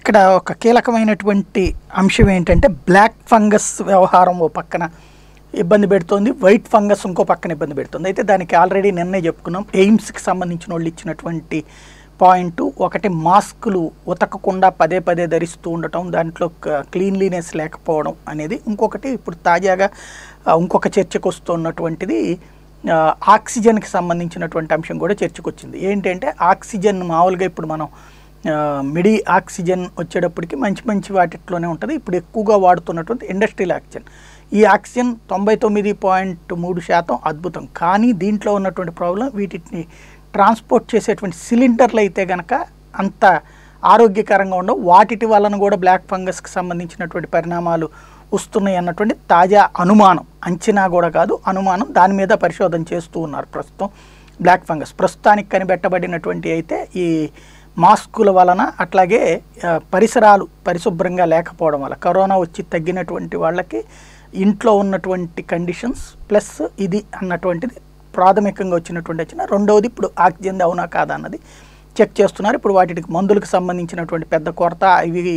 ఇక్కడ ఒక కీలకమైనటువంటి అంశం ఏంటంటే బ్లాక్ ఫంగస్ వ్యవహారం ఓ పక్కన ఇబ్బంది పెడుతోంది వైట్ ఫంగస్ ఇంకో పక్కన ఇబ్బంది పెడుతుంది అయితే దానికి ఆల్రెడీ నిన్నే చెప్పుకున్నాం ఎయిమ్స్కి సంబంధించిన వాళ్ళు ఇచ్చినటువంటి పాయింట్ ఒకటి మాస్కులు ఉతకకుండా పదే పదే ధరిస్తూ ఉండటం దాంట్లో క్లీన్లీనెస్ లేకపోవడం అనేది ఇంకొకటి ఇప్పుడు తాజాగా ఇంకొక చర్చకు వస్తున్నటువంటిది ఆక్సిజన్కి సంబంధించినటువంటి అంశం కూడా చర్చకు వచ్చింది ఏంటంటే ఆక్సిజన్ మామూలుగా ఇప్పుడు మనం మిడి ఆక్సిజన్ వచ్చేటప్పటికి మంచి మంచి వాటిట్లోనే ఉంటుంది ఇప్పుడు ఎక్కువగా వాడుతున్నటువంటి ఇండస్ట్రియల్ ఆక్సిజన్ ఈ ఆక్సిజన్ తొంభై తొమ్మిది పాయింట్ మూడు శాతం అద్భుతం కానీ దీంట్లో ఉన్నటువంటి ప్రాబ్లం వీటిని ట్రాన్స్పోర్ట్ చేసేటువంటి సిలిండర్లు అయితే కనుక అంత ఆరోగ్యకరంగా ఉండవు వాటిటి వలన కూడా బ్లాక్ ఫంగస్కి సంబంధించినటువంటి పరిణామాలు వస్తున్నాయి అన్నటువంటి తాజా అనుమానం అంచనా కూడా కాదు అనుమానం దాని మీద పరిశోధన చేస్తూ ఉన్నారు ప్రస్తుతం బ్లాక్ ఫంగస్ ప్రస్తుతానికి కనిపెట్టబడినటువంటి అయితే ఈ మాస్కుల వలన అట్లాగే పరిసరాలు పరిశుభ్రంగా లేకపోవడం వల్ల కరోనా వచ్చి తగ్గినటువంటి వాళ్ళకి ఇంట్లో ఉన్నటువంటి కండిషన్స్ ప్లస్ ఇది అన్నటువంటిది ప్రాథమికంగా వచ్చినటువంటి వచ్చిన రెండవది ఇప్పుడు ఆక్సిజన్ అవునా కాదా అన్నది చెక్ చేస్తున్నారు ఇప్పుడు వాటికి మందులకు సంబంధించినటువంటి పెద్ద కొరత ఇవి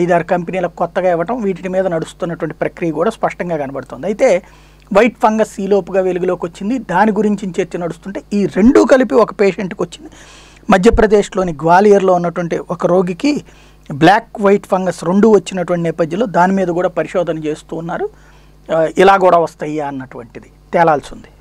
ఐదారు కంపెనీలకు కొత్తగా ఇవ్వటం వీటి మీద నడుస్తున్నటువంటి ప్రక్రియ కూడా స్పష్టంగా కనబడుతుంది అయితే వైట్ ఫంగస్ ఈలోపుగా వెలుగులోకి వచ్చింది దాని గురించి చర్చ నడుస్తుంటే ఈ రెండూ కలిపి ఒక పేషెంట్కి వచ్చింది మధ్యప్రదేశ్లోని గ్వాలియర్లో ఉన్నటువంటి ఒక రోగికి బ్లాక్ వైట్ ఫంగస్ రెండు వచ్చినటువంటి నేపథ్యంలో దాని మీద కూడా పరిశోధన చేస్తూ ఉన్నారు ఇలా కూడా వస్తాయా అన్నటువంటిది తేలాల్సి ఉంది